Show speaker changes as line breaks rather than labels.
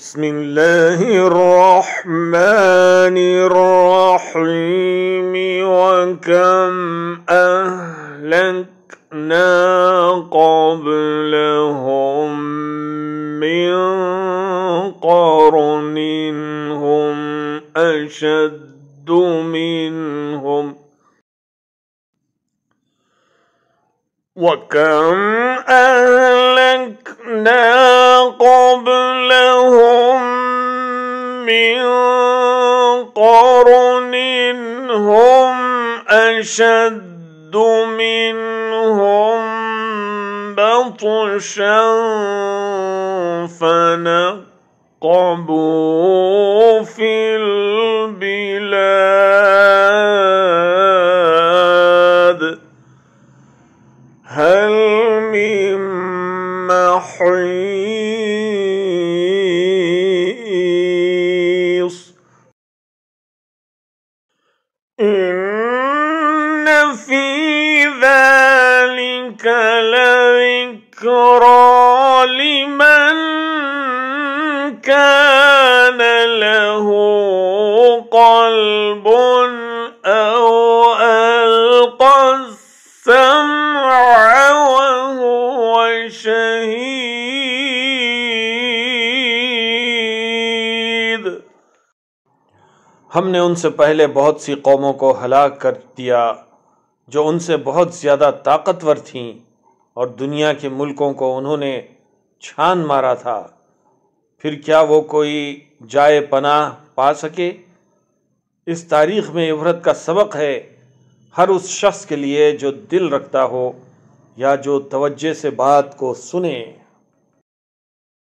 بسم الله الرحمن الرحيم وكم أهلكنا قبلهم من قرن هم أشد منهم وكم من قرن هم أشد منهم بطشا فنقبوا في البلاد هل من محيط إن في ذلك لذكرى لمن كان له
हमने उनसे पहले बहुत सी कौमों को हलाक कर दिया जो उनसे बहुत ज़्यादा ताकतवर थीं और दुनिया के मुल्कों को उन्होंने छान मारा था फिर क्या वो कोई जाए पनाह पा सके इस तारीख़ में इबरत का सबक है हर उस शख्स के लिए जो दिल रखता हो या जो तवज्जे से बात को सुने